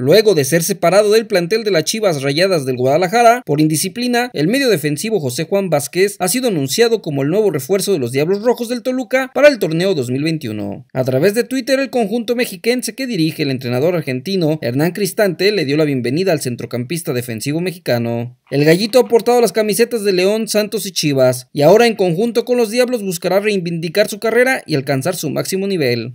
Luego de ser separado del plantel de las Chivas Rayadas del Guadalajara por indisciplina, el medio defensivo José Juan Vázquez ha sido anunciado como el nuevo refuerzo de los Diablos Rojos del Toluca para el torneo 2021. A través de Twitter, el conjunto mexiquense que dirige el entrenador argentino Hernán Cristante le dio la bienvenida al centrocampista defensivo mexicano. El gallito ha portado las camisetas de León, Santos y Chivas, y ahora en conjunto con los Diablos buscará reivindicar su carrera y alcanzar su máximo nivel.